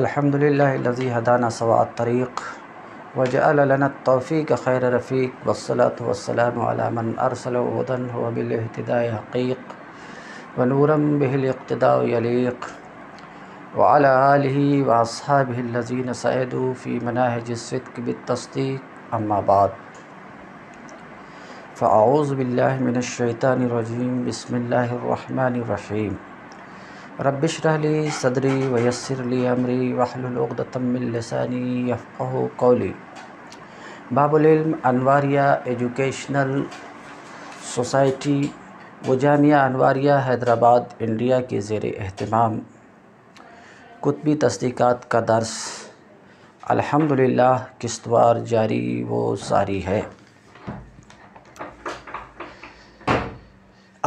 الحمد لله الذي هدانا سواء الطريق وجعل لنا التوفيق خير رفيق والصلاة والسلام على من أرسل هدى هو بالاهتداء حقيق ونورا به الاقتداء يليق وعلى آله وأصحابه الذين سعدوا في مناهج الصدق بالتصديق أما بعد فأعوذ بالله من الشيطان الرجيم بسم الله الرحمن الرحيم रबिशरली सदरी वयसरली अमरी वहलुलतमिलसानी यफ़ो कौली बाबुल अनवारिया educational society व जामिया अनवारिया हैदराबाद इंडिया के ज़ेर अहतमाम कुतबी तस्दीक़ात का दर्स अल्हम्दुलिल्लाह किस्तवार जारी वो सारी है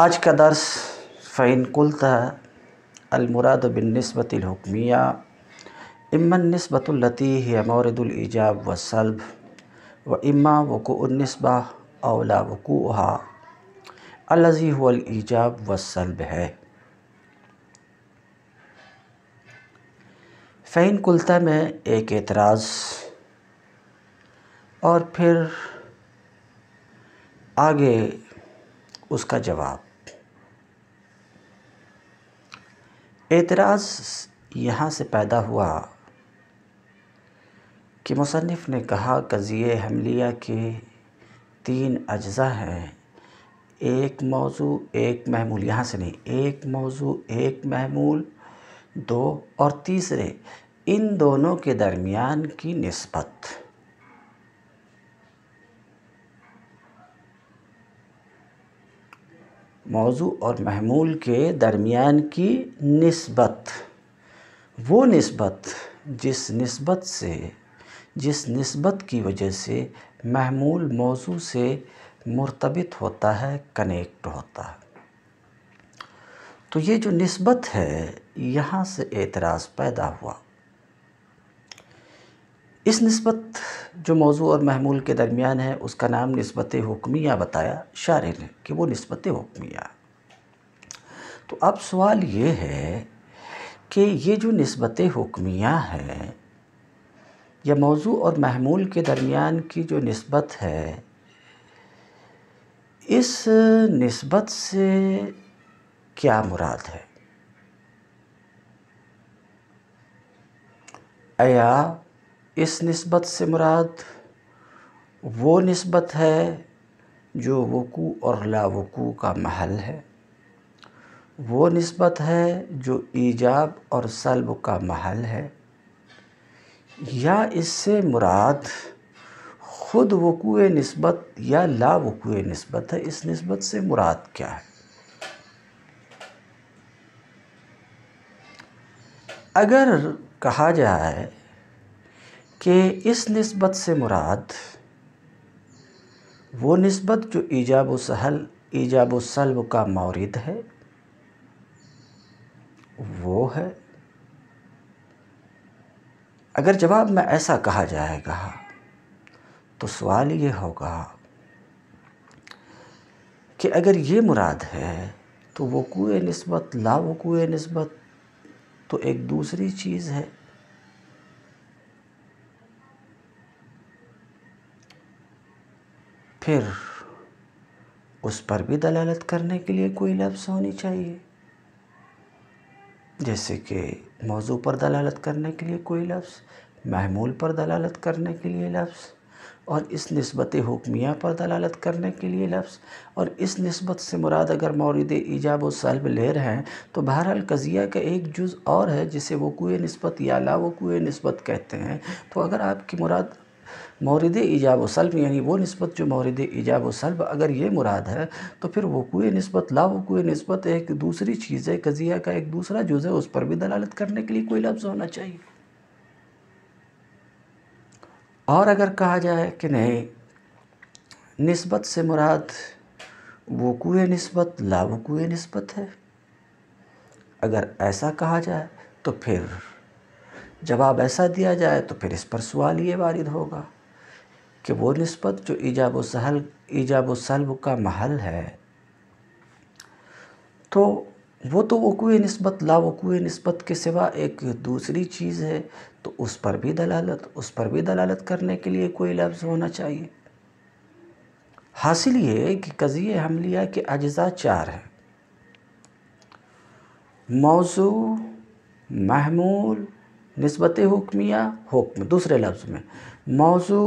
आज का दर्स फ़ैन कुल था अलमुराद बिनस्बतलहकमिया इमनस्बतलती है मौरदुलजाब व सल्ब व इमा वक़ुनस्बा अवला वक़ूहा अलजी हुलजाब व सल्ब है फ़ैन कुलता में एक एतराज़ और फिर आगे उसका जवाब एतराज़ यहाँ से पैदा हुआ कि मुसनफ़ ने कहा कज़िए हमलिया के तीन अज्जा हैं एक मौजू एक महमूल यहाँ से नहीं एक मौजू एक महमूल दो और तीसरे इन दोनों के दरमियान की नस्बत मौजू और महमूल के दरमियान की नस्बत वो नस्बत जिस नस्बत से जिस नस्बत की वजह से महमूल मौजू से मुरतबित होता है कनेक्ट होता है तो ये जो नस्बत है यहाँ से एतराज़ पैदा हुआ इस नस्बत जो मौजू और महमूल के दरमियान है उसका नाम नस्बत हुक्मिया बताया शारे ने कि वो नस्बत हुक्मिया तो अब सवाल ये है कि ये जो नस्बत हुक्मिया है या मौजू और महमूल के दरमियान की जो नस्बत है इस नस्बत से क्या मुराद है आया इस नस्बत से मुराद वो नस्बत है जो वक़ू और लावक़ू का महल है वो नस्बत है जो ईजाब और सलब का महल है या इससे मुराद ख़ुद वक़ू नस्बत या लावक़ू नस्बत है इस नस्बत से मुराद क्या है अगर कहा जाए कि इस नस्बत से मुराद वो नस्बत जो ईजाब सहल ईजाब सलब का मौरद है वो है अगर जवाब में ऐसा कहा जाएगा तो सवाल ये होगा कि अगर ये मुराद है तो वकूए नस्बत लावकूए नस्बत तो एक दूसरी चीज़ है फिर उस पर भी दलालत करने के लिए कोई लफ्ज़ होनी चाहिए जैसे कि मौजू पर दलालत करने के लिए कोई लफ्ज़ महमूल पर दलालत करने के लिए लफ्ज़ और इस नस्बत हुक्मिया पर दलालत करने के लिए लफ्ज़ और इस नस्बत से मुराद अगर मौरद ईजाब व सलब ले रहे हैं तो बहरहाल कज़िया का एक जुज़ और है जिसे वकूए नस्बत या ला नस्बत कहते हैं तो अगर आपकी मुराद मौरद ईजाब सल्ब यानी वो नस्बत जो मौरद ईजाब सल्ब अगर ये मुराद है तो फिर वकूँ नस्बत ला वकूँ नस्बत एक दूसरी चीज़ है कज़िया का एक दूसरा जुज़ है उस पर भी दलालत करने के लिए कोई लफ्ज़ होना चाहिए और अगर कहा जाए कि नहीं नस्बत से मुराद वकूँ नस्बत ला वकूँ नस्बत है अगर ऐसा कहा जाए तो फिर जवाब ऐसा दिया जाए तो फिर इस पर सवाल ये वारिद होगा कि वो नस्बत जो ईजाब सहल ईजाब सल्ब का महल है तो वो तो वकूए नस्बत लावकूए नस्बत के सिवा एक दूसरी चीज़ है तो उस पर भी दलालत उस पर भी दलालत करने के लिए कोई लफ्ज़ होना चाहिए हासिल ये कि कज़ी हमलिया के अज्जा चार हैं मौजू महमूल नस्बत हुक्मिया हुक्म दूसरे लफ्ज़ में मौजू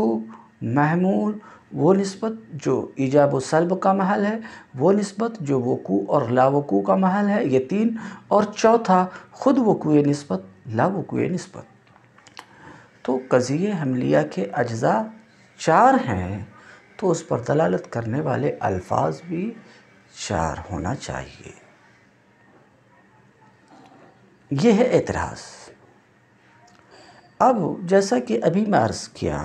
महमूल वो नस्बत जो ईजाब सलब का महल है वो नस्बत जो वकू और लावकू का महल है ये तीन और चौथा ख़ुद वकू नस्बत लावकू नस्बत तो कज़िए हमलिया के अज्जा चार हैं तो उस पर दलालत करने वाले अल्फाज भी चार होना चाहिए यह है एतराज़ अब जैसा कि अभी मैं अर्ज़ किया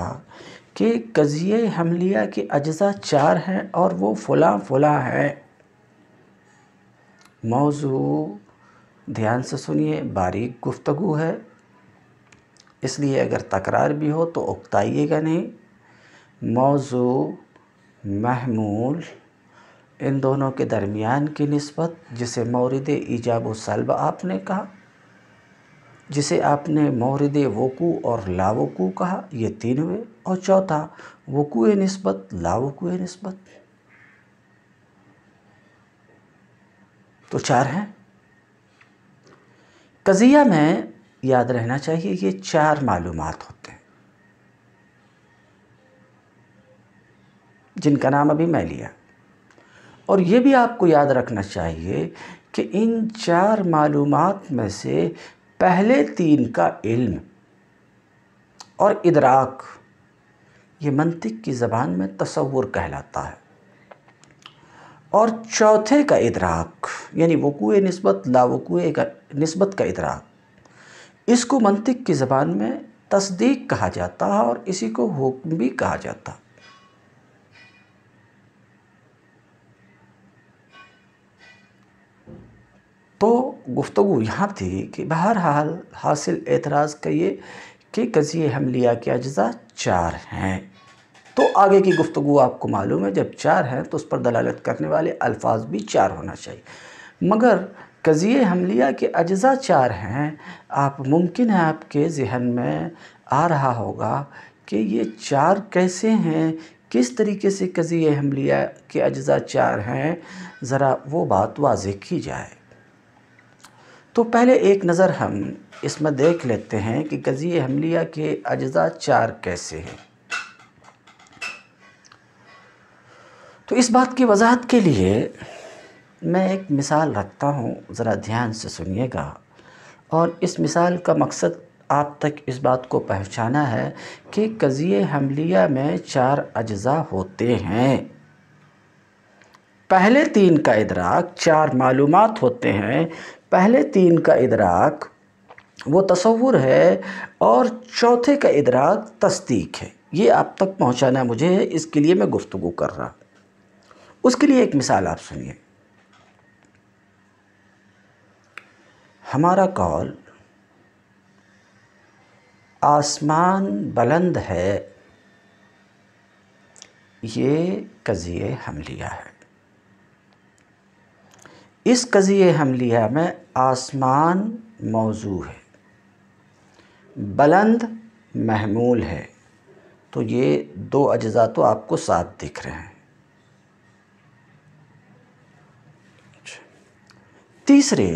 कि कज़िए हमलिया के अज्जा चार हैं और वो फला फला है मौजू ध्यान से सुनिए बारीक गुफ्तगु है इसलिए अगर तकरार भी हो तो उकताइएगा नहीं मौजू महमूल इन दोनों के दरमियान की नस्बत जिसे मौरद ईजाब सलब आपने कहा जिसे आपने मोहरिदे वोकू और लावकू कहा ये तीन हुए और चौथा वकू नस्बत लावकू नस्बत तो चार हैं कज़िया में याद रहना चाहिए ये चार मालूम होते हैं जिनका नाम अभी मैं लिया और ये भी आपको याद रखना चाहिए कि इन चार मालूम में से पहले तीन का इल्म और इदराक ये मंतिक की ज़बान में तसवुर कहलाता है और चौथे का इदराक यानी वकूए नस्बत लावकूए का नस्बत का इदराक इसको मंतिक की ज़बान में तस्दीक कहा जाता है और इसी को हुक्म भी कहा जाता तो गुफ्तु यहाँ थी कि बहरहाल हासिल एतराज़ का ये कि कज़ी हमलिया के अज्जा चार हैं तो आगे की गुफ्तु आपको मालूम है जब चार हैं तो उस पर दलालत करने वाले अल्फाज भी चार होना चाहिए मगर कज़िए हमलिया के अज्जा चार हैं आप मुमकिन है आपके जहन में आ रहा होगा कि ये चार कैसे हैं किस तरीके से कज़िए हमलिया के अज्जा चार हैं ज़रा वो बात वाज की जाए तो पहले एक नज़र हम इसमें देख लेते हैं कि गज़ी हमलिया के अज्जा चार कैसे हैं तो इस बात की वजाहत के लिए मैं एक मिसाल रखता हूँ ज़रा ध्यान से सुनिएगा और इस मिसाल का मकसद आप तक इस बात को पहचाना है कि गजी हमलिया में चार अज्जा होते हैं पहले तीन का इदराक चार मालूम होते हैं पहले तीन का इदराक वो तस्वुर है और चौथे का इदराक तस्दीक है ये आप तक है मुझे इसके लिए मैं गुफ्तु कर रहा उसके लिए एक मिसाल आप सुनिए हमारा कॉल आसमान बुलंद है ये कज़िए लिया है इस कज़िए हमलिया में आसमान मौजू है बुलंद महमूल है तो ये दो अज्जा तो आपको साथ दिख रहे हैं तीसरे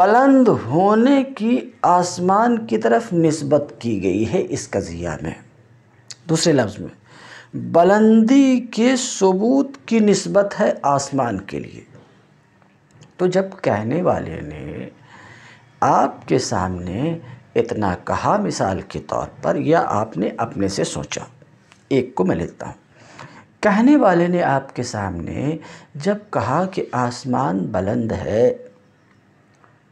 बुलंद होने की आसमान की तरफ नस्बत की गई है इस कज़िया में दूसरे लफ्ज़ में बुलंदी के सबूत की नस्बत है आसमान के लिए तो जब कहने वाले ने आपके सामने इतना कहा मिसाल के तौर पर या आपने अपने से सोचा एक को मैं लेता हूँ कहने वाले ने आपके सामने जब कहा कि आसमान बुलंद है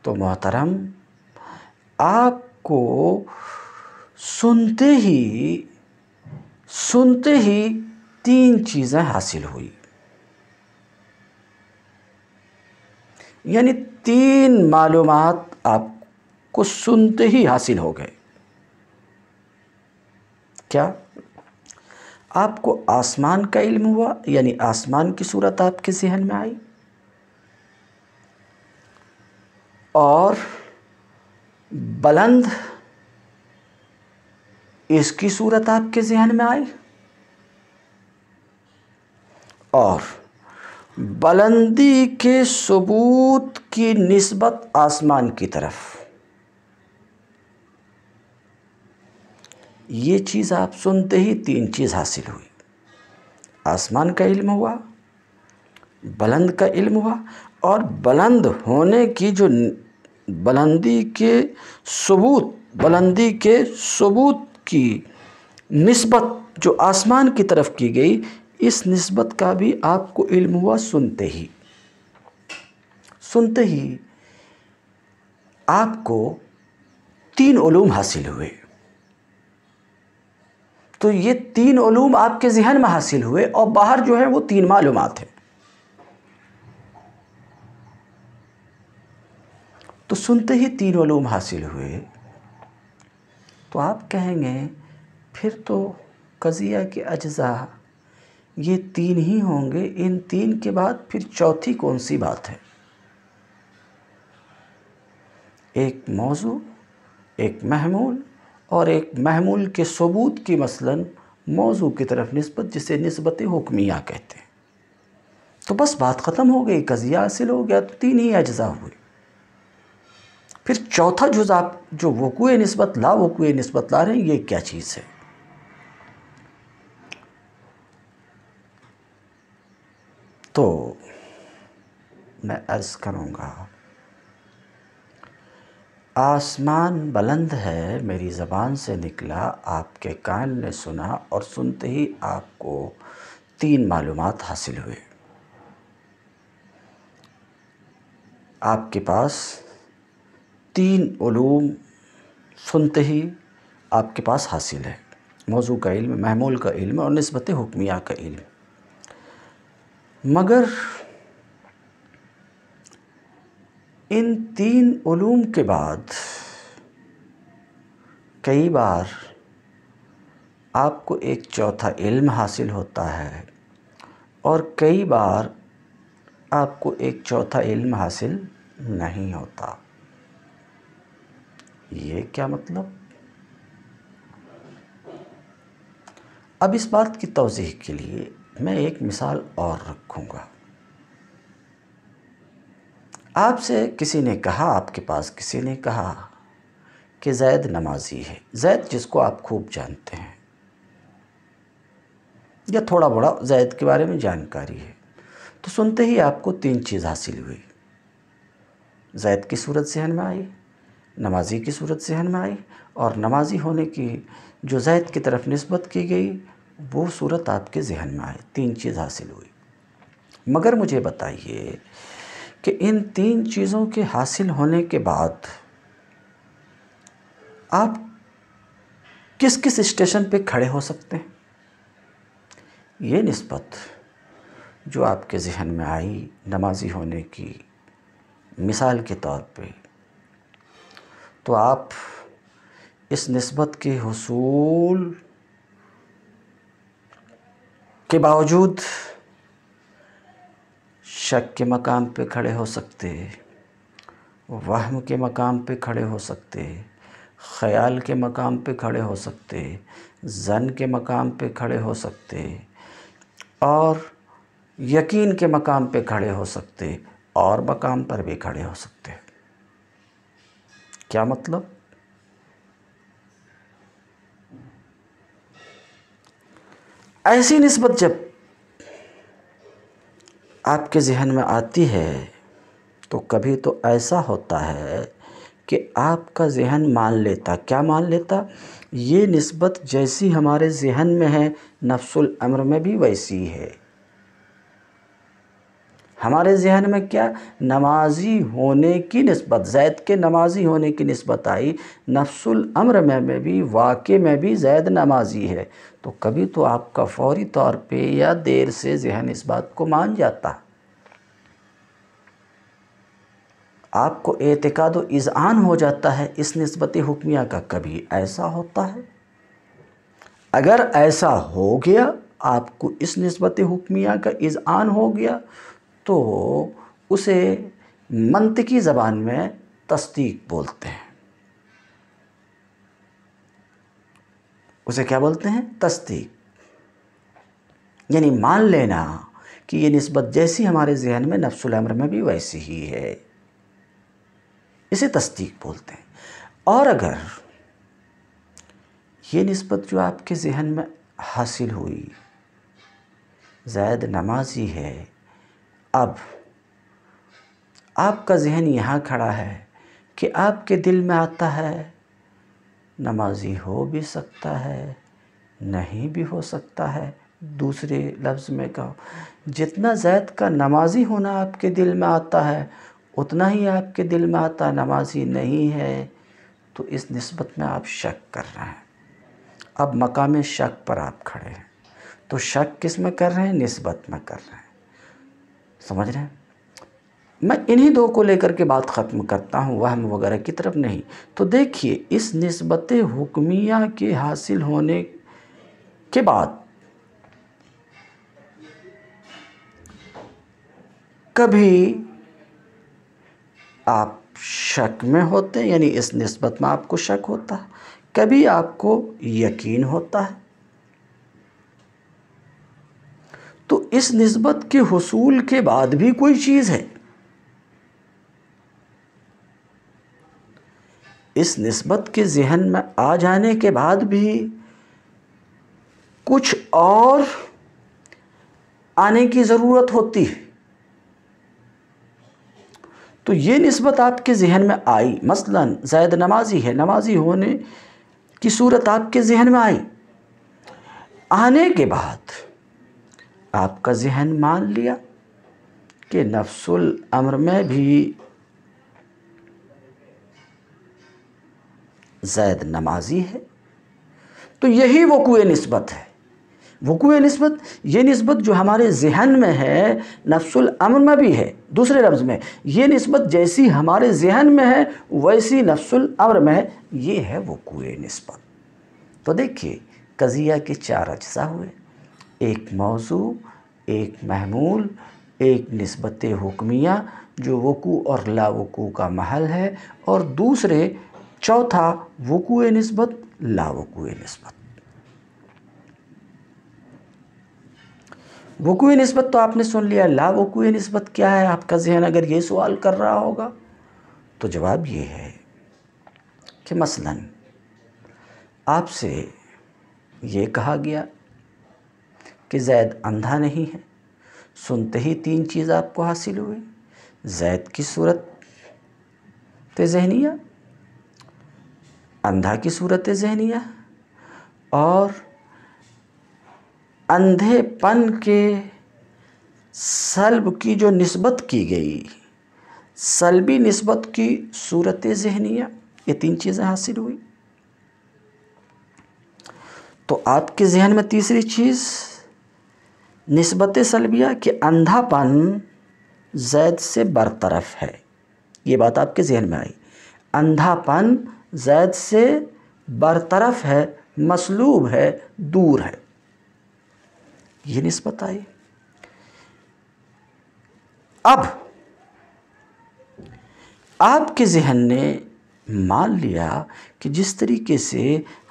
तो मोहतरम आपको सुनते ही सुनते ही तीन चीज़ें हासिल हुई यानी तीन मालूम आपको सुनते ही हासिल हो गए क्या आपको आसमान का इल्म हुआ यानी आसमान की सूरत आपके जहन में आई और बुलंद इसकी सूरत आपके जहन में आई और बुलंदी के सबूत की नस्बत आसमान की तरफ ये चीज़ आप सुनते ही तीन चीज़ हासिल हुई आसमान का इल्म हुआ बुलंद का इल्म हुआ और बुलंद होने की जो बुलंदी के सबूत बुलंदी के सबूत की नस्बत जो आसमान की तरफ की गई इस नस्बत का भी आपको इल्म हुआ सुनते ही सुनते ही आपको तीन ओलूम हासिल हुए तो ये तीन ओलूम आपके जहन में हासिल हुए और बाहर जो है वो तीन मालूम हैं तो सुनते ही तीन ओलूम हासिल हुए तो आप कहेंगे फिर तो कज़िया के अज्जा ये तीन ही होंगे इन तीन के बाद फिर चौथी कौन सी बात है एक मौजू एक महमूल और एक महमूल के सबूत की मसलन मौजू की तरफ नस्बत जिसे नस्बत हुक्मिया कहते हैं तो बस बात ख़त्म हो गई कज़िया हासिल हो गया तो तीन ही अज्जा हुए फिर चौथा जुज आप जो वकूँ नस्बत ला वकूँ नस्बत ला रहे हैं ये क्या चीज़ है तो मैं अर्ज़ करूँगा आसमान बुलंद है मेरी ज़बान से निकला आपके कान ने सुना और सुनते ही आपको तीन मालूम हासिल हुए आपके पास तीन ूम सुनते ही आपके पास हासिल है मौजू का इल्म महमूल का इल्म और नस्बत हुक्मिया का इल्म मगर इन तीन ूम के बाद कई बार आपको एक चौथा इल्म हासिल होता है और कई बार आपको एक चौथा इल्म हासिल नहीं होता ये क्या मतलब अब इस बात की तोजीह के लिए मैं एक मिसाल और रखूंगा आपसे किसी ने कहा आपके पास किसी ने कहा कि जैद नमाजी है जैद जिसको आप खूब जानते हैं या थोड़ा बड़ा जैद के बारे में जानकारी है तो सुनते ही आपको तीन चीज़ हासिल हुई जैद की सूरत जहन में आई नमाजी की सूरत जहन में आई और नमाजी होने की जो ज़ैद की तरफ नस्बत की गई वो सूरत आपके जहन में आई तीन चीज़ हासिल हुई मगर मुझे बताइए कि इन तीन चीज़ों के हासिल होने के बाद आप किस किस स्टेशन पे खड़े हो सकते हैं ये नस्बत जो आपके जहन में आई नमाजी होने की मिसाल के तौर पे तो आप इस नस्बत के हसूल के बावजूद शक के मकाम पे खड़े हो सकते वहम के मकाम पे खड़े हो सकते ख़याल के मकाम पे खड़े हो सकते जन के मकाम पे खड़े हो सकते और यकीन के मकाम पे खड़े हो सकते और मकाम पर भी खड़े हो सकते क्या मतलब ऐसी नस्बत जब आपके जहन में आती है तो कभी तो ऐसा होता है कि आपका जहन मान लेता क्या मान लेता ये नस्बत जैसी हमारे जहन में है नफ्सुल अमर में भी वैसी है हमारे जहन में क्या नमाजी होने की नस्बत जैद के नमाजी होने की नस्बत आई नफ्सुल अम्र में, में भी वाक़ में भी जैद नमाजी है तो कभी तो आपका फौरी तौर पे या देर से जहन इस बात को मान जाता आपको एतकाद इज़ान हो जाता है इस नस्बत हुक्मिया का कभी ऐसा होता है अगर ऐसा हो गया आपको इस नस्बत हुक्मिया का इज़ान हो गया तो उसे मंतकी ज़बान में तस्दीक बोलते हैं उसे क्या बोलते हैं तस्दीक यानी मान लेना कि ये नस्बत जैसी हमारे जहन में नफ्सुल अमर में भी वैसी ही है इसे तस्दीक बोलते हैं और अगर ये नस्बत जो आपके जहन में हासिल हुई जायद नमाजी है अब आपका जहन यहाँ खड़ा है कि आपके दिल में आता है नमाजी हो भी सकता है नहीं भी हो सकता है दूसरे लफ्ज़ में कहो जितना ज़ैद का नमाजी होना आपके दिल में आता है उतना ही आपके दिल में आता नमाजी नहीं है तो इस नस्बत में आप शक कर रहे हैं अब मकाम शक पर आप खड़े हैं तो शक किस में कर रहे हैं नस्बत में कर रहे हैं समझ रहे हैं मैं इन्हीं दो को लेकर के बात ख़त्म करता हूँ वहम वगैरह की तरफ नहीं तो देखिए इस नस्बत हुक्मिया के हासिल होने के बाद कभी आप शक में होते हैं यानी इस नस्बत में आपको शक होता है कभी आपको यकीन होता है तो इस नस्बत के हसूल के बाद भी कोई चीज़ है इस नस्बत के जहन में आ जाने के बाद भी कुछ और आने की ज़रूरत होती है तो ये नस्बत आपके जहन में आई मसलन जैद नमाजी है नमाजी होने की सूरत आपके जहन में आई आने के बाद आपका जहन मान लिया कि नफसुल अमर में भी जैद नमाजी है तो यही कुए नस्बत है कुए नस्बत ये नस्बत जो हमारे जहन में है नफसुल अमर में भी है दूसरे लफ्ज़ में ये नस्बत जैसी हमारे जहन में है वैसी नफसुल अमर में है ये है वकूए नस्बत तो देखिए कज़िया के चार अज्जा हुए एक मौजू एक महमूल एक नस्बत हुक्मिया जो वकू और लावकू का महल है और दूसरे चौथा वकू नस्बत लावकू नस्बत वकू नस्बत तो आपने सुन लिया लावकू नस्बत क्या है आपका जहन अगर ये सवाल कर रहा होगा तो जवाब ये है कि मसलन आपसे ये कहा गया कि ज़ैद अंधा नहीं है सुनते ही तीन चीज़ आपको हासिल हुई जैद की सूरत जहनिया अंधा की सूरत जहनिया और अंधेपन के सल्ब की जो नस्बत की गई सलबी नस्बत की सूरत जहनिया ये तीन चीज़ें हासिल हुई तो आपके जहन में तीसरी चीज़ नस्बत सलबिया कि अंधापन जैद से बरतरफ है ये बात आपके जहन में आई अंधापन जैद से बरतरफ है मसलूब है दूर है ये नस्बत आई अब आपके जहन ने मान लिया कि जिस तरीके से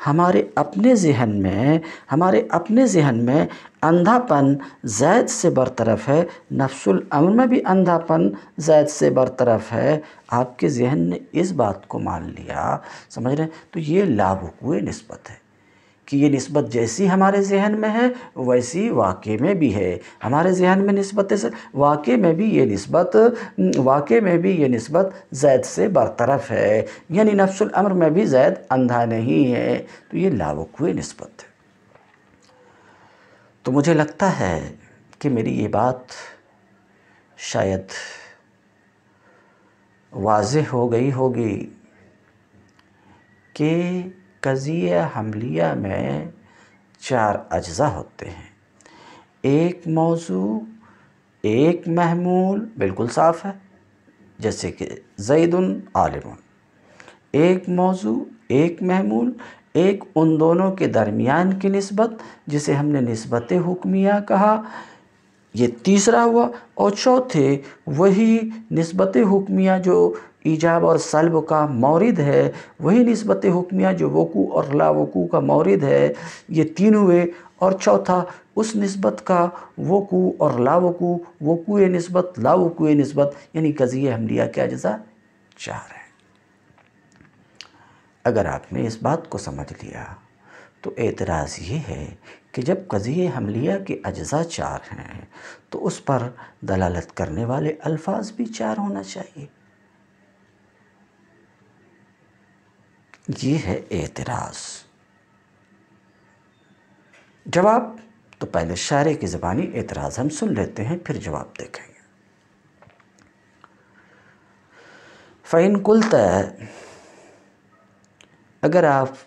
हमारे अपने जहन में हमारे अपने जहन में अंधापन ज़ैद से बरतरफ़ है नफसुल अमन में भी अंधापन ज़ैद से बरतरफ़ है आपके जहन ने इस बात को मान लिया समझ रहे हैं तो ये लाभ हुए नस्बत है कि ये नस्बत जैसी हमारे जहन में है वैसी वाक़े में भी है हमारे जहन में नस्बत से वाक़े में भी ये नस्बत वाक़े में भी ये नस्बत जैद से बरतरफ है यानी नफ्सुल अमर में भी जैद अंधा नहीं है तो ये लावकुए नस्बत है तो मुझे लगता है कि मेरी ये बात शायद वाज हो गई होगी कि कज़िया हमलिया में चार अज्ज़ा होते हैं एक मौजू एक महमूल बिल्कुल साफ़ है जैसे कि जैदन आलिम एक मौजू एक महमूल एक उन दोनों के दरमियान की नस्बत जिसे हमने नस्बत हुक्मिया कहा ये तीसरा हुआ और चौथे वही नस्बत हुक्मिया जो ईजाब और सल्ब का मौरद है वही नस्बत हुक्मिया जो वकू और लावकू का मौरद है ये तीन हुए और चौथा उस नस्बत का वकू और लावकू वकू नस्बत लावकू नस्बत यानी कज़ी हमलिया के अज़ा चार है अगर आपने इस बात को समझ लिया तो एतराज़ ये है कि जब कज़ी हमलिया के अज़ा चार हैं तो उस पर दलालत करने वाले अल्फाज भी चार होना चाहिए ये है एतराज़ जवाब तो पहले शायरे की ज़बानी एतराज़ हम सुन लेते हैं फिर जवाब देखेंगे फ़ैन कुल अगर आप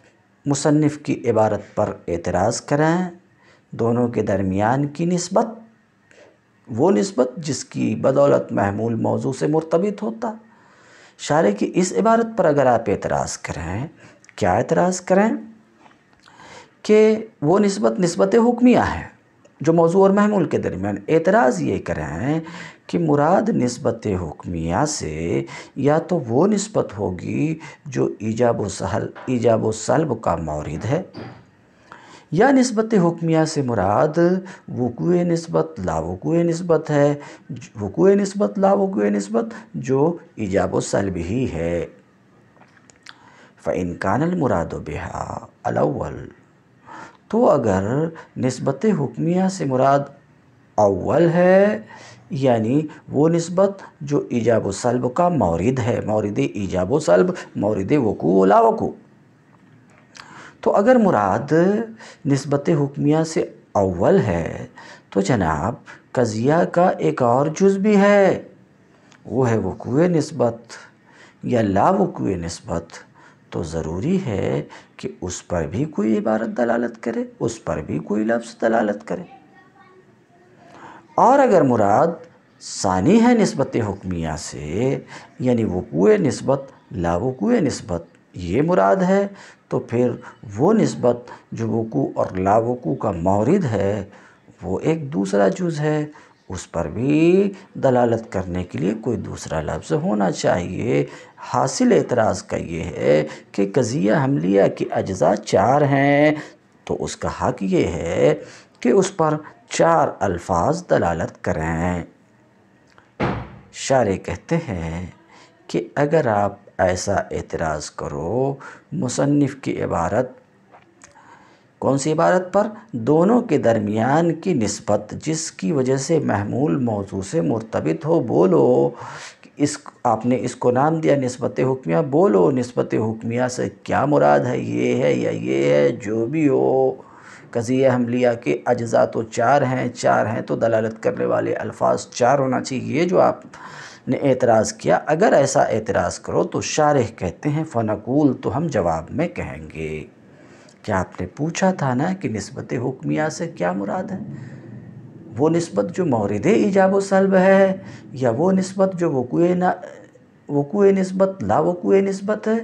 मुसनफ़ की इबारत पर एतराज़ करें दोनों के दरमियान की नस्बत वो नस्बत जिसकी बदौलत महमूल मौजू से मुरतबित होता शारे की इस इबारत पर अगर आप एतराज़ करें क्या एतराज़ करें कि वो नस्बत नस्बत हुक्मिया है जो मौजू और महमूल के दरमियान एतराज़ ये करें कि मुराद नस्बत हुक्मिया से या तो वो नस्बत होगी जो ईजाब सहल ईजाब सलब का मौरद है या नस्बत हुक्मिया से मुराद वकूँ नस्बत लावकूँ नस्बत है वकूँ नस्बत लावकूँ नस्बत जो ईजाब सलब ही है फ़ैन कानल मुराद बेहा अलवल तो अगर नस्बत हुक्मिया से मुराद अव्वल है यानी वो नस्बत जो ईजाब सलब का मौरद है मौरद ईजाब सलब मौरद वकू वला तो अगर मुराद नस्बत हुक्मिया से अव्वल है तो जनाब कज़िया का एक और जुज़ भी है वो है वकूँ नस्बत या लावकूँ नस्बत तो ज़रूरी है कि उस पर भी कोई इबारत दलालत करे उस पर भी कोई लफ्ज़ दलालत करे और अगर मुराद सानी है नस्बत हुक्मिया से यानी वकूँ नस्बत लावकूँ नस्बत ये मुराद है तो फिर वो नस्बत जो वकू और लावकू का मौरद है वो एक दूसरा जुज़ है उस पर भी दलालत करने के लिए कोई दूसरा लफ्ज़ होना चाहिए हासिल एतराज़ का ये है कि कज़िया हमलिया के अज्जा चार हैं तो उसका हक़ ये है कि उस पर चार अल्फाज दलालत करें शारे कहते हैं कि अगर आप ऐसा एतराज़ करो मुसनफ़ की इबारत कौन सी इबारत पर दोनों के दरमियान की नस्बत जिसकी वजह से महमूल मौजू से मुर्तबित हो बोलो इस आपने इसको नाम दिया नस्बत हुक्मिया बोलो नस्बत हुक्मिया से क्या मुराद है ये है या ये है जो भी हो कज़ी हमलिया के अज्जा तो चार हैं चार हैं तो दलालत करने वाले अल्फाज चार होना चाहिए ये जो आप ने एतराज़ किया अगर ऐसा एतराज़ करो तो शारह कहते हैं फ़नकूल तो हम जवाब में कहेंगे क्या आपने पूछा था ना कि नस्बत हुक्मिया से क्या मुराद है वो नस्बत जो मौरद ईजाब सलब है या वो नस्बत जो वकुए ना वकुए नस्बत लावकूँ नस्बत है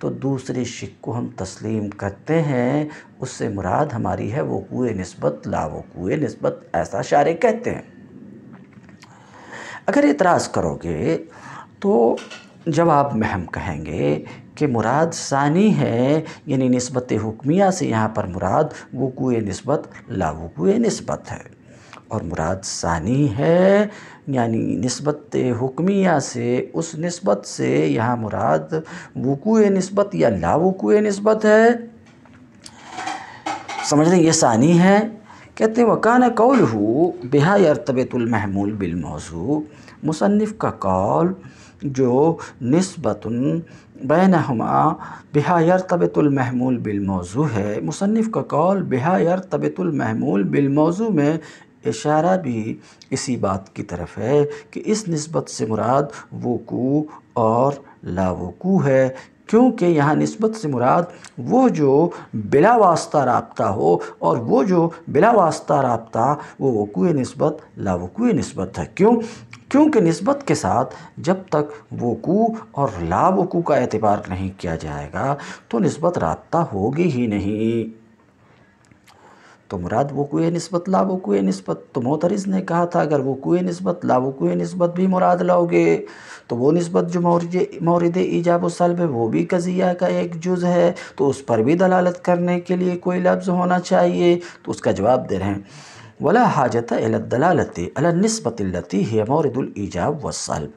तो दूसरे शिक को हम तस्लीम करते हैं उससे मुराद हमारी है वकुए नस्बत लावकूँ नस्बत ऐसा शारे कहते हैं अगर एतराज़ करोगे तो जवाब में हम कहेंगे कि मुराद सानी है यानी नस्बत हुक्मिया से यहाँ पर मुराद वकू नस्बत लावकू नस्बत है और मुराद सानी है यानी नस्बत हुक्मिया से उस नस्बत से यहाँ मुराद वकू नस्बत या लावकू नस्बत है समझ लें ये सानी है कहते हैं वकान कौल हो बेहा बिल मौजू मुसनफ़ का कौल जो नस्बत बेहर बेहा बिल मौजू है मुसनफ़ का कौल बेहा बिल मौजू में इशारा भी इसी बात की तरफ है कि इस नस्बत से मुराद वकू और लावकू है क्योंकि यहाँ नस्बत से मुराद वो जो बिला वास्ता रबता हो और वो जो बिला वास्ता रबता वो वकूए नस्बत लावकू नस्बत है क्यों क्योंकि नस्बत के साथ जब तक वकू और लावकू का एतबार नहीं किया जाएगा तो नस्बत रबता होगी ही नहीं तो मुराद वो नस्बत ला वो नस्बत तो मोतरिस ने कहा था अगर वो कुए नस्बत ला वो नस्बत भी मुराद लाओगे तो वो नस्बत जो मौरज मौरद ईजाब सलब है वो भी कज़िया का एक जुज़ है तो उस पर भी दलालत करने के लिए कोई लफ्ज़ होना चाहिए तो उसका जवाब दे रहे हैं वला हाजत अला दलालत अला नस्बत ही मौरदुलजाब वसलब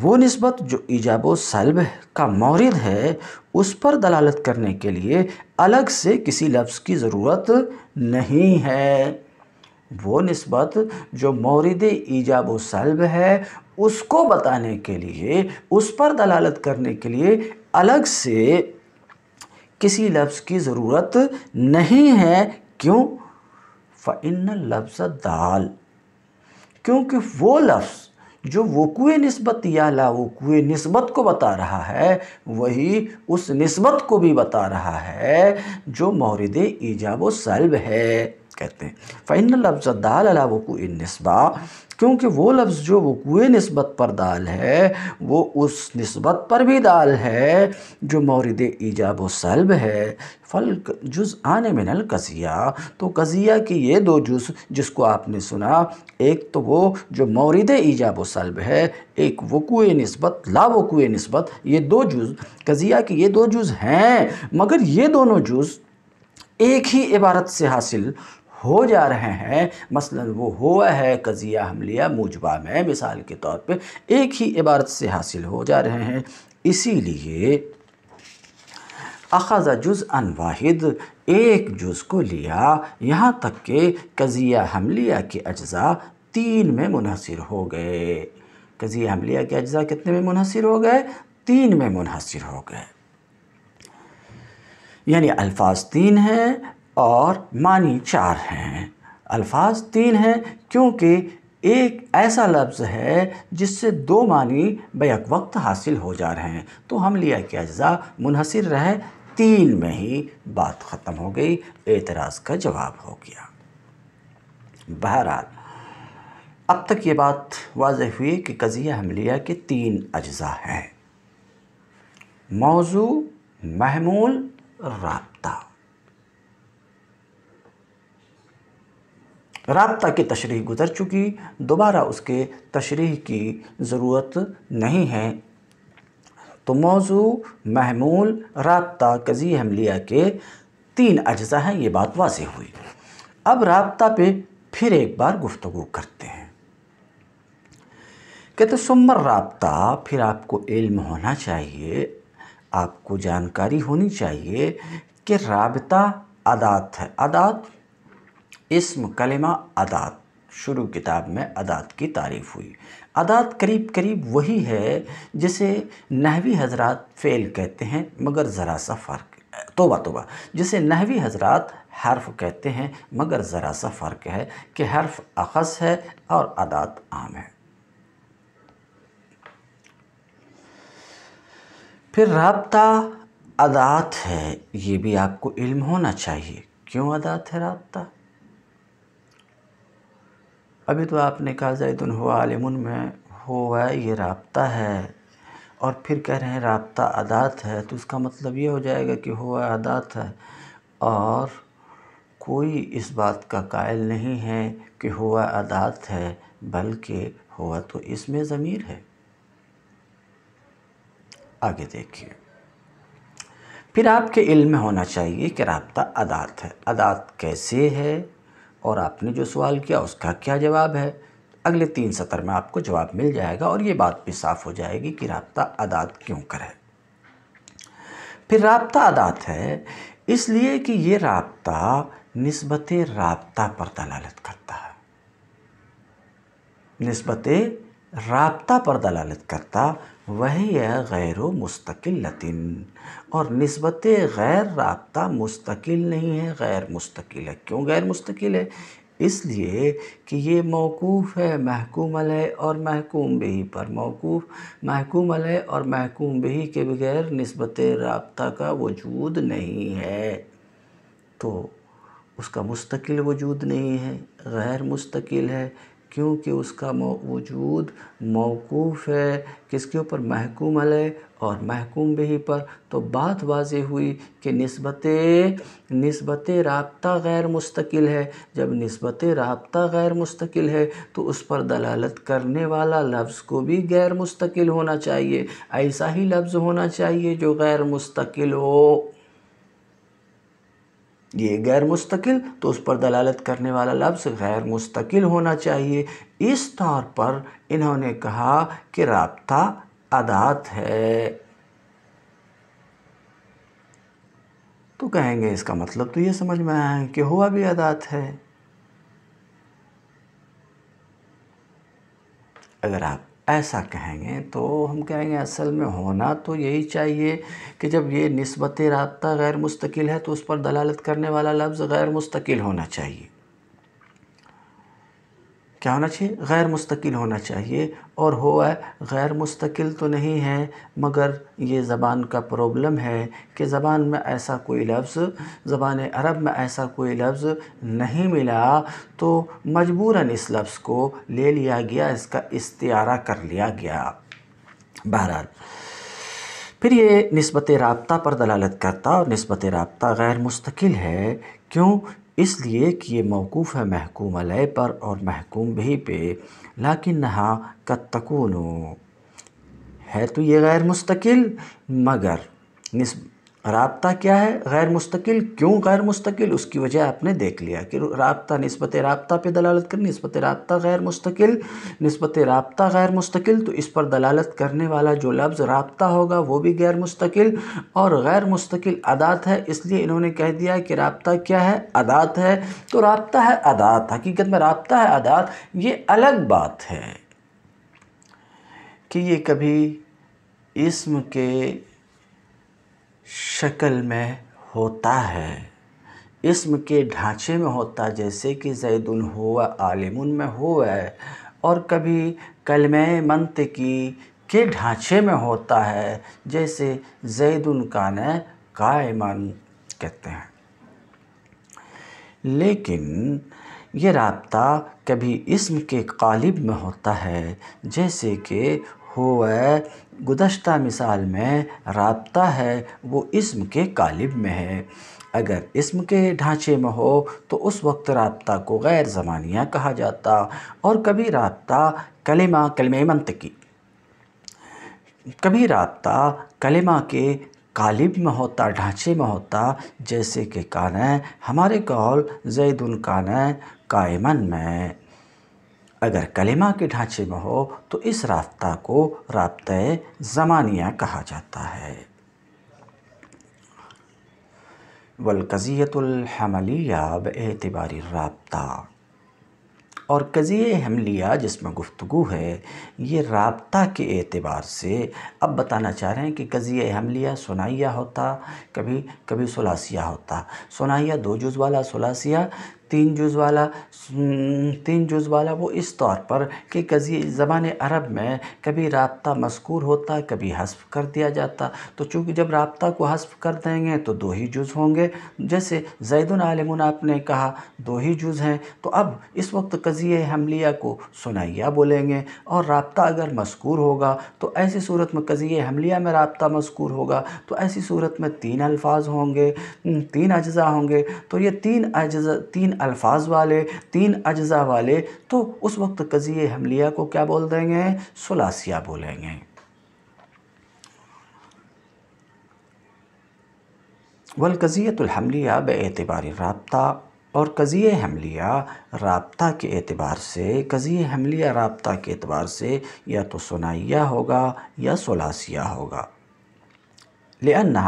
वो नस्बत जो ईजाब सलब का मौरद है उस पर दलालत करने के लिए अलग से किसी लफ्ज़ की ज़रूरत नहीं है वो नस्बत जो मौरद ईजाब सलब है उसको बताने के लिए उस पर दलालत करने के लिए अलग से किसी लफ्ज़ की ज़रूरत नहीं है क्यों फ़िन लफ्ज़ दाल क्योंकि वो लफ्ज़ जो वकूए नस्बत या ला नस्बत को बता रहा है वही उस नस्बत को भी बता रहा है जो मौरद ईजाब सलब है कहते हैं फ़ैन लफ्ज़ दाल वकू नस्बा क्योंकि वो लफ्ज़ जो वकूए नस्बत पर दाल है वो उस नस्बत पर भी दाल है जो मौरद ईजाब सलब है फल जुज़ आने मिनल कज़िया तो कज़िया की ये दो जुज़ जिसको आपने सुना एक तो वो जो मौरद ईजाब सलब है एक वकूए नस्बत लावकूए नस्बत ये दो जुज़ कज़िया की ये दो जुज़ हैं मगर ये दोनों जुज़ एक ही इबारत से हासिल हो जा रहे हैं मसलन वो हुआ है कज़िया हमलिया मूजबा में मिसाल के तौर पे एक ही इबारत से हासिल हो जा रहे हैं इसीलिए अखाजा जुज़ अन वाहिद एक जुज़ को लिया यहाँ तक के कज़िया हमलिया के अज्जा तीन में मुनसर हो गए कज़िया हमलिया के अज्जा कितने में मुनसर हो गए तीन में मुनसर हो गए यानी अल्फाज तीन हैं और मानी चार हैं अल्फाज तीन हैं क्योंकि एक ऐसा लफ्ज़ है जिससे दो मानी बैक वक्त हासिल हो जा रहे हैं तो हम लिया कि अज्जा मुनहसर रहे तीन में ही बात ख़त्म हो गई एतराज़ का जवाब हो गया बहरहाल अब तक ये बात वाज हुई कि कज़िया हमलिया के तीन अज्जा हैं मौजू महमूल रबता रबता की तशरी गुज़र चुकी दोबारा उसके तशरी की ज़रूरत नहीं है तो मौजू महमूल रबता कज़ी हमलिया के तीन अज्जा हैं ये बात वाज हुई अब रबता पे फिर एक बार गुफ्तु करते हैं कहते सुमर रबता फिर आपको इल्म होना चाहिए आपको जानकारी होनी चाहिए कि रबता अदात है अदात इसम कलमा अदात शुरू किताब में अदात की तारीफ़ हुई अदात करीब करीब वही है जिसे नहवी हजरात फ़ेल कहते हैं मगर ज़रा सा फ़र्क तोबा तोबा जिसे नहवी हजरात हर्फ कहते हैं मगर ज़रा सा फ़र्क है कि हर्फ अखस है और अदात आम है फिर रबता अदात है ये भी आपको इल्म होना चाहिए क्यों अदात है रबता अभी तो आपने कहा ज़ैदुन हुआ आलिम में हुआ ये रबता है और फिर कह रहे हैं रबता अदात है तो इसका मतलब ये हो जाएगा कि हुआ अदात है और कोई इस बात का कायल नहीं है कि हुआ अदात है बल्कि हुआ तो इसमें ज़मीर है आगे देखिए फिर आपके इल्म में होना चाहिए कि रबता अदात है अदात कैसे है और आपने जो सवाल किया उसका क्या जवाब है अगले तीन सत्र में आपको जवाब मिल जाएगा और ये बात भी साफ़ हो जाएगी कि रबता अदात क्यों करें फिर रबता अदात है इसलिए कि ये रबता नस्बत रबता पर दलालत करता है नस्बत रबता पर दलालत करता वही है गैर लतिन और नस्बत गैर रबता मुस्तकिल नहीं है गैर मुस्तकिल है क्यों गैर मुस्तकिल है इसलिए कि ये मौकूफ़ है महकूम है और महकूम बही पर मौकूफ़ महकूम है और महकूम बही के बगैर नस्बत रबता का वजूद नहीं है तो उसका मुस्तकिल वजूद नहीं है गैर मुस्तकिल है क्योंकि उसका वजूद मौकूफ़ है किसके ऊपर महकूम अलय और महकूम भी पर तो बात वाज हुई कि नस्बत नस्बत रबता गैर मुस्तकिल है जब नस्बत रबता गैर मुस्तकिल है तो उस पर दलालत करने वाला लफ्ज़ को भी गैर मुस्तकिल होना चाहिए ऐसा ही लफ्ज़ होना चाहिए जो गैर मुस्तकिल हो ये गैर मुस्तकिल तो उस पर दलालत करने वाला लफ्ज़ गैर मुस्तकिल होना चाहिए इस तौर पर इन्होंने कहा कि रबता अदात है तो कहेंगे इसका मतलब तो ये समझ में आया कि हुआ भी अदात है अगर आप ऐसा कहेंगे तो हम कहेंगे असल में होना तो यही चाहिए कि जब ये नस्बत रबता गैर मुस्तकिल है तो उस पर दलालत करने वाला लफ्ज़ गैर मुस्तकिल होना चाहिए क्या होना चाहिए गैर मुस्तकिल होना चाहिए और हो गैर मुस्तकिल तो नहीं है मगर ये ज़बान का प्रॉब्लम है कि ज़बान में ऐसा कोई लफ्ज़ ज़बान अरब में ऐसा कोई लफ्ज़ नहीं मिला तो मजबूरन इस लफ्ज़ को ले लिया गया इसका इस्तारा कर लिया गया बहरहाल फिर ये नस्बत रबता पर दलालत करता और नस्बत रबता गैर मुस्तकिल है क्यों इसलिए कि ये मौकूफ़ है महकूम अलय पर और महकूम भी पे लाकिन नहा कद है तो ये गैर मुस्तकिल मगर रबता क्या है गैर मुस्तकिल क्यों गैर मुस्तकिल उसकी वजह आपने देख लिया कि रबता नस्बत रबता पे दलालत कर नस्बत रबता गैर मुस्तकिल नस्बत रबता गैर मुस्तकिल तो इस पर दलालत करने वाला जो लफ्ज़ रबता होगा वो भी गैर मुस्तकिल और गैर मुस्तकिल अदात है इसलिए इन्होंने कह दिया कि रबता क्या है अदात है तो रबता है अदात हकीकत में रबता है अदात ये अलग बात है कि ये कभी इसम के शक्ल में होता है इसम के ढांचे में होता है जैसे कि जैदुल हुआ आलिमुन में हुआ और कभी कलम की के ढांचे में होता है जैसे जैदुन कान कायमन कहते हैं लेकिन ये रबता कभी इसम के कालिब में होता है जैसे कि होवे गुजशत मिसाल में रबता है वो इसम के कालिब में है अगर इसम के ढांचे में हो तो उस वक्त रबता को गैर ज़मानिया कहा जाता और कभी रबता कलेमा कलम की कभी रबता कलेमा के कालिब में होता ढांचे में होता जैसे कि कान हमारे कौल जैदुल कान कायमन में अगर कलिमा के ढांचे में हो तो इस रास्ता को रबत ज़मानिया कहा जाता है वलकज़ीतुलहमलिया बतबारी रबता और कज़िए हमलिया जिसमें गुफ्तु है ये रबता के एतबार से अब बताना चाह रहे हैं कि कज़िए हमलिया सुनाइया होता कभी कभी सलासिया होता सुनाइया दो जुज़ वाला सलासिया तीन जुज़ वाला हम्म, तीन जुज़ वाला वो इस तौर पर कि कज़ी ज़बान अरब में कभी रबता मस्कूर होता कभी हस्फ कर दिया जाता तो चूँकि जब रबता को हस्फ कर देंगे तो दो ही जुज़ होंगे जैसे जैदन आलमन आपने कहा दो ही जुज़ हैं तो अब इस वक्त कज़िए हमलिया को सुनैया बोलेंगे और रबता अगर मस्कूर होगा तो ऐसी सूरत में कज़िए हमलिया में रबता मस्कूर होगा तो ऐसी सूरत में तीन अल्फाज होंगे हम्म, तीन अज्जा होंगे तो ये तीन अज्जा तीन अल्फाज वाले तीन अज्जा वाले तो उस वक्त कज़िए हमलिया को क्या बोल देंगे सलासिया बोलेंगे वलकज़ीतुलहमलिया बेतबार रबता और कज़ी हमलिया रबता के एतबार से कज़ी हमलिया रबता के एतबार से या तो सुनाइया होगा या सलासिया होगा लेना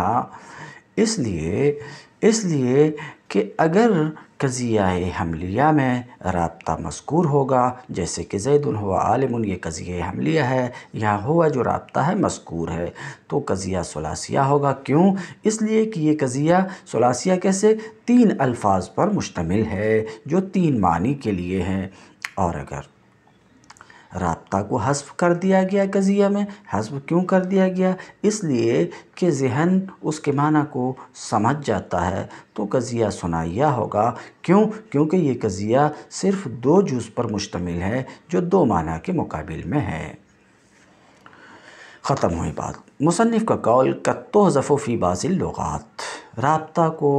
इसलिए इसलिए कि अगर कज़िया हमलिया में रबता मस्कूर होगा जैसे कि ज़ैदुन हुआ आलिमुन ये कज़िया हमलिया है यहाँ हुआ जो रबता है मस्कूर है तो कज़िया सलासिया होगा क्यों इसलिए कि ये कज़िया सलासिया कैसे तीन अल्फाज पर मुश्तमिल है जो तीन मानी के लिए हैं और अगर रबता को हसफ कर दिया गया गज़िया में हसफ़ क्यों कर दिया गया इसलिए कि जहन उसके माना को समझ जाता है तो गज़िया सुनाइया होगा क्यों क्योंकि ये गज़िया सिर्फ़ दो जूस पर मुश्तमिल है जो दो माना के मुकाबिल में है ख़त्म हुई बात मुसनफ़ का कौल कत्तो हज़फ़ो फ़ी लगात रबता को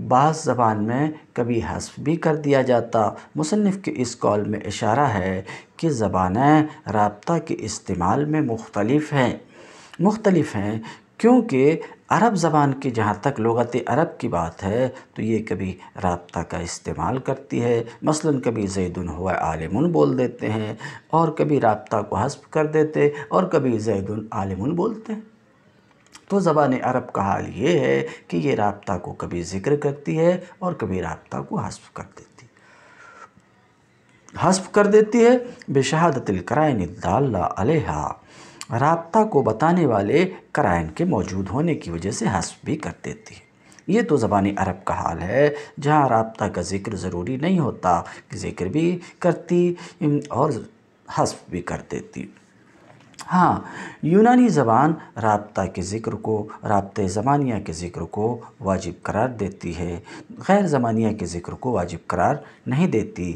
बास ज़बान में कभी हसफ भी कर दिया जाता मुसनफ़ के इस कॉल में इशारा है कि ज़बानें रबता के इस्तेमाल में मुख्तलफ़ हैं मुख्तलफ़ हैं क्योंकि अरब ज़बान की जहाँ तक लगत अरब की बात है तो ये कभी रबता का इस्तेमाल करती है मसलन कभी जैदन हुआ आलमन बोल देते हैं और कभी रबता को हसफ कर देते और कभी जैदन आलमन बोलते हैं तो ज़बान अरब का हाल ये है कि ये रबता को कभी ज़िक्र करती है और कभी रबता को हस्फ कर देती हसफ हस्फ कर देती है बेशहादतिल कराइन रबता को बताने वाले कराइन के मौजूद होने की वजह से हसफ़ भी कर देती है ये तो ज़बानी अरब का हाल है जहाँ रबता का ज़िक्र ज़रूरी नहीं होता ज़िक्र भी करती और हस्फ भी कर देती हाँ यूनानी ज़बान रबता के ज़िक्र को रबते ज़मानिया के ज़िक्र को वाजिब करार देती है गैर ज़मानिया के ज़िक्र को वाजिब करार नहीं देती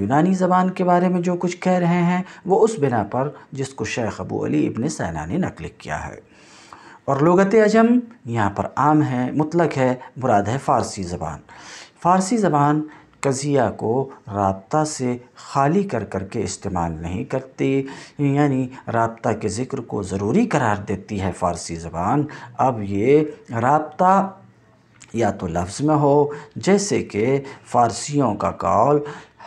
यूनानी ज़बान के बारे में जो कुछ कह रहे हैं वो उस बिना पर जिसको शेख अबू अली इबन सैना ने नकल किया है और लगत अजम यहाँ पर आम है मुतलक है मुराद है फ़ारसी ज़बान फ़ारसी ज़बान तज़िया को रबता से खाली कर कर के इस्तेमाल नहीं करती यानी रबता के ज़िक्र को ज़रूरी करार देती है फ़ारसी ज़बान अब ये रबता या तो लफ्ज़ में हो जैसे कि फ़ारसियों का कौल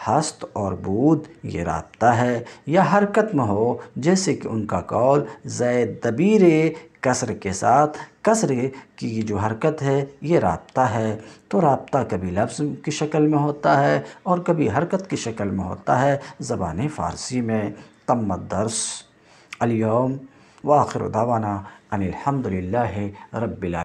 हस्त और बूद ये रबता है या हरकत में हो जैसे कि उनका कौल जैद दबीरे कसर के साथ कसर की जो हरकत है ये रबता है तो रबता कभी लफ्ज़ की शक्ल में होता है और कभी हरकत की शक्ल में होता है ज़बान फ़ारसी में तम्मत दर्स अलियम आखिर दावाना अनिलहमदिल्ला रबिला